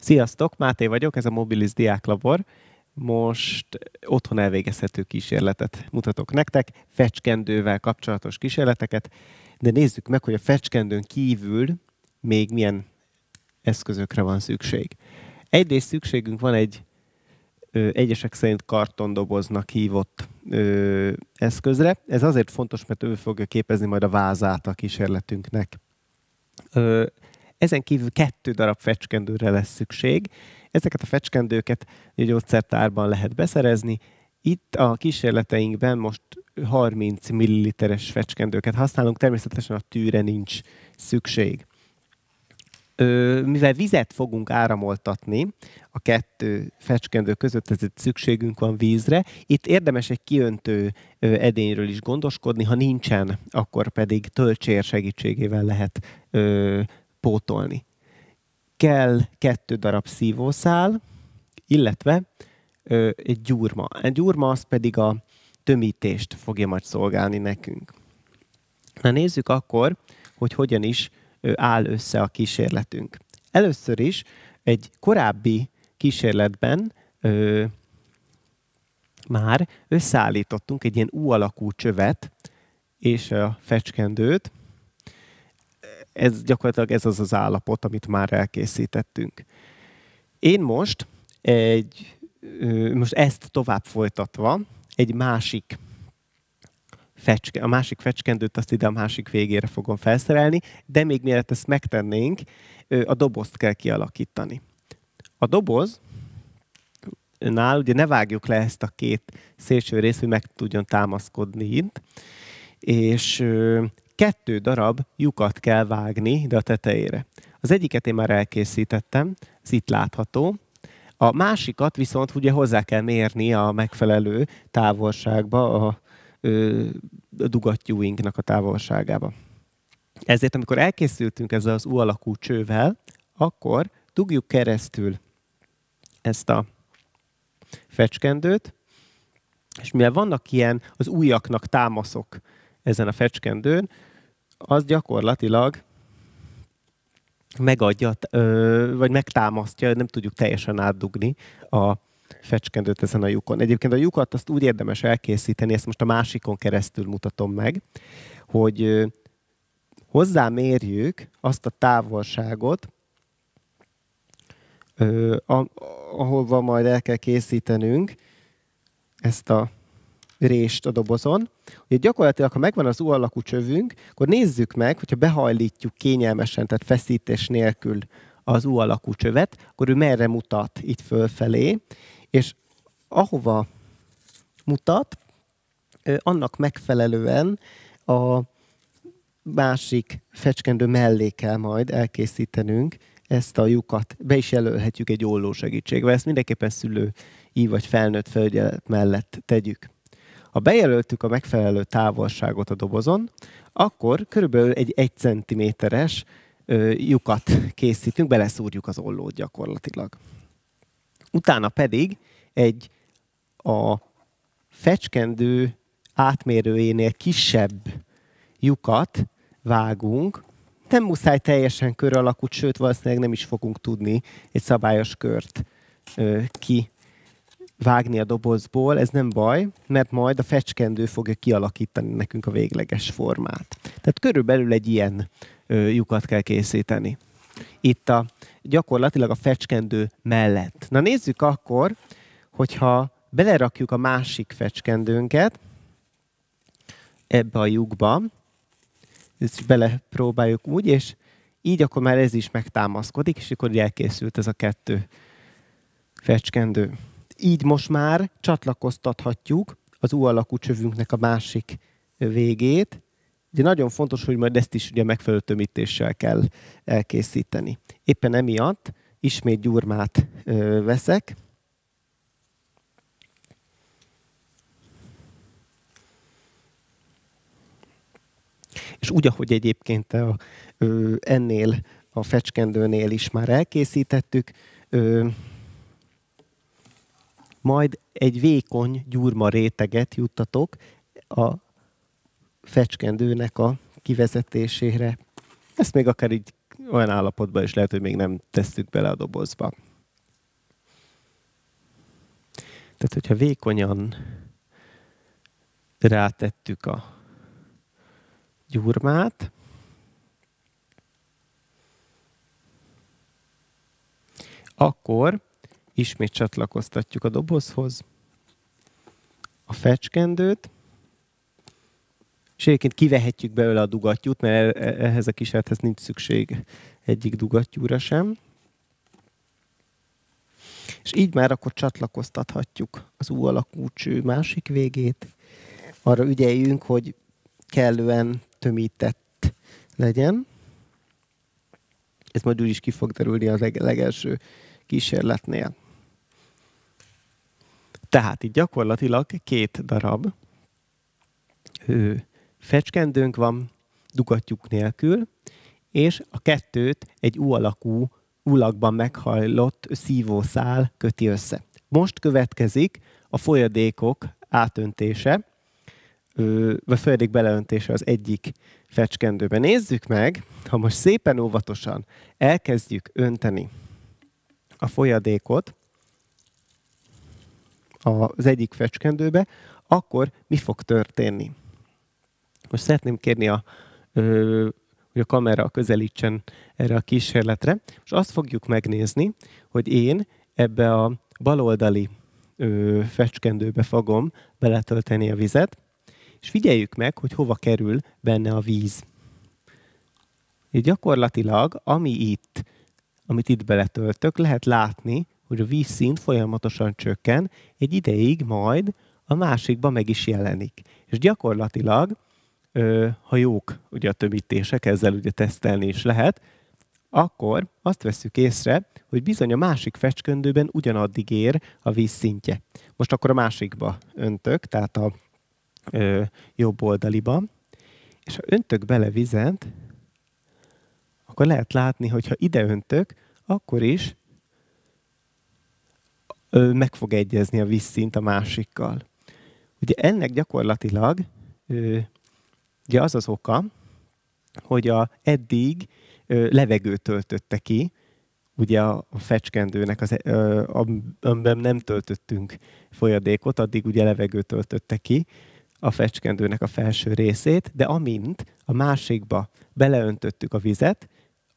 Sziasztok, Máté vagyok, ez a Mobilis Diáklabor. Most otthon elvégezhető kísérletet mutatok nektek, fecskendővel kapcsolatos kísérleteket, de nézzük meg, hogy a fecskendőn kívül még milyen eszközökre van szükség. Egyrészt szükségünk van egy ö, egyesek szerint kartondoboznak hívott ö, eszközre. Ez azért fontos, mert ő fogja képezni majd a vázát a kísérletünknek. Ö, ezen kívül kettő darab fecskendőre lesz szükség. Ezeket a fecskendőket egy gyógyszertárban lehet beszerezni. Itt a kísérleteinkben most 30 milliliteres fecskendőket használunk, természetesen a tűre nincs szükség. Ö, mivel vizet fogunk áramoltatni a kettő fecskendő között, ezért szükségünk van vízre. Itt érdemes egy kiöntő edényről is gondoskodni, ha nincsen, akkor pedig töltsér segítségével lehet ö, pótolni. Kell kettő darab szívószál, illetve ö, egy gyurma. Egy gyurma az pedig a tömítést fogja majd szolgálni nekünk. Na nézzük akkor, hogy hogyan is ö, áll össze a kísérletünk. Először is egy korábbi kísérletben ö, már összeállítottunk egy ilyen U alakú csövet és a fecskendőt, ez gyakorlatilag ez az az állapot, amit már elkészítettünk. Én most egy, most ezt tovább folytatva, egy másik fecske, a másik fecskendőt azt ide a másik végére fogom felszerelni, de még mielőtt ezt megtennénk, a dobozt kell kialakítani. A doboz nál ugye ne vágjuk le ezt a két szélső részt, hogy meg tudjon támaszkodni itt, és kettő darab lyukat kell vágni ide a tetejére. Az egyiket én már elkészítettem, ez itt látható. A másikat viszont ugye hozzá kell mérni a megfelelő távolságba, a, a dugattyúinknak a távolságába. Ezért, amikor elkészültünk ezzel az U alakú csővel, akkor dugjuk keresztül ezt a fecskendőt, és mivel vannak ilyen az újaknak támaszok ezen a fecskendőn, az gyakorlatilag megadja, ö, vagy megtámasztja, nem tudjuk teljesen átdugni a fecskendőt ezen a lyukon. Egyébként a lyukat azt úgy érdemes elkészíteni, ezt most a másikon keresztül mutatom meg, hogy hozzámérjük azt a távolságot, ahova majd el kell készítenünk ezt a rést a dobozon. Ugye gyakorlatilag, ha megvan az U alakú csövünk, akkor nézzük meg, hogyha behajlítjuk kényelmesen, tehát feszítés nélkül az U alakú csövet, akkor ő merre mutat itt fölfelé, és ahova mutat, annak megfelelően a másik fecskendő mellé kell majd elkészítenünk ezt a lyukat. Be is jelölhetjük egy olló segítségvel, Ezt mindenképpen szülő, így vagy felnőtt felügyelet mellett tegyük. Ha bejelöltük a megfelelő távolságot a dobozon, akkor körülbelül egy 1 cm-es lyukat készítünk, beleszúrjuk az ollót gyakorlatilag. Utána pedig egy a fecskendő átmérőjénél kisebb lyukat vágunk, nem muszáj teljesen kör alakút, sőt valószínűleg nem is fogunk tudni egy szabályos kört ö, ki vágni a dobozból, ez nem baj, mert majd a fecskendő fogja kialakítani nekünk a végleges formát. Tehát körülbelül egy ilyen ö, lyukat kell készíteni. Itt a, gyakorlatilag a fecskendő mellett. Na nézzük akkor, hogyha belerakjuk a másik fecskendőnket ebbe a lyukba, ezt is belepróbáljuk úgy, és így akkor már ez is megtámaszkodik, és akkor elkészült ez a kettő fecskendő így most már csatlakoztathatjuk az U alakú csövünknek a másik végét. Ugye nagyon fontos, hogy majd ezt is ugye megfelelő tömítéssel kell elkészíteni. Éppen emiatt ismét gyurmát ö, veszek, és úgy, ahogy egyébként a, ö, ennél a fecskendőnél is már elkészítettük, ö, majd egy vékony gyurma réteget juttatok a fecskendőnek a kivezetésére. Ezt még akár így olyan állapotban is lehet, hogy még nem tesztük bele a dobozba. Tehát, hogyha vékonyan rátettük a gyurmát, akkor ismét csatlakoztatjuk a dobozhoz a fecskendőt, és egyébként kivehetjük belőle a dugattyút, mert e- e- ehhez a kísérlethez nincs szükség egyik dugattyúra sem. És így már akkor csatlakoztathatjuk az U alakú cső másik végét. Arra ügyeljünk, hogy kellően tömített legyen. Ez majd úgy is ki fog derülni a legelső kísérletnél. Tehát itt gyakorlatilag két darab ő, fecskendőnk van, dugatjuk nélkül, és a kettőt egy U alakú, ulakban meghajlott szívószál köti össze. Most következik a folyadékok átöntése, vagy folyadék beleöntése az egyik fecskendőbe. Nézzük meg, ha most szépen óvatosan elkezdjük önteni a folyadékot az egyik fecskendőbe, akkor mi fog történni? Most szeretném kérni, a, ö, hogy a kamera közelítsen erre a kísérletre, és azt fogjuk megnézni, hogy én ebbe a baloldali ö, fecskendőbe fogom beletölteni a vizet, és figyeljük meg, hogy hova kerül benne a víz. Így gyakorlatilag, ami itt amit itt beletöltök, lehet látni, hogy a vízszint folyamatosan csökken, egy ideig majd a másikba meg is jelenik. És gyakorlatilag, ha jók ugye a tömítések, ezzel ugye tesztelni is lehet, akkor azt veszük észre, hogy bizony a másik fecskendőben ugyanaddig ér a vízszintje. Most akkor a másikba öntök, tehát a ö, jobb oldaliba, és ha öntök bele vizet, akkor lehet látni, hogy ha ide öntök, akkor is meg fog egyezni a vízszint a másikkal. Ugye ennek gyakorlatilag ugye az az oka, hogy a eddig levegőt töltötte ki, ugye a, fecskendőnek, az, amiben nem töltöttünk folyadékot, addig ugye levegőt töltötte ki a fecskendőnek a felső részét, de amint a másikba beleöntöttük a vizet,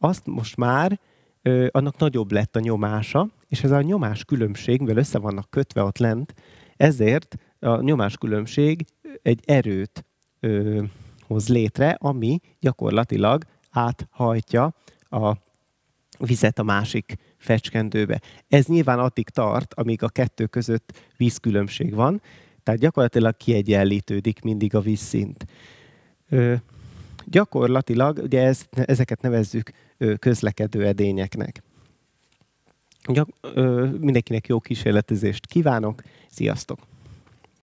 azt most már ö, annak nagyobb lett a nyomása, és ez a nyomás különbség, mivel össze vannak kötve ott lent, ezért a nyomás különbség egy erőt ö, hoz létre, ami gyakorlatilag áthajtja a vizet a másik fecskendőbe. Ez nyilván addig tart, amíg a kettő között vízkülönbség van, tehát gyakorlatilag kiegyenlítődik mindig a vízszint. Ö, gyakorlatilag, ugye ez, ezeket nevezzük közlekedő edényeknek. Mindenkinek jó kísérletezést kívánok, sziasztok!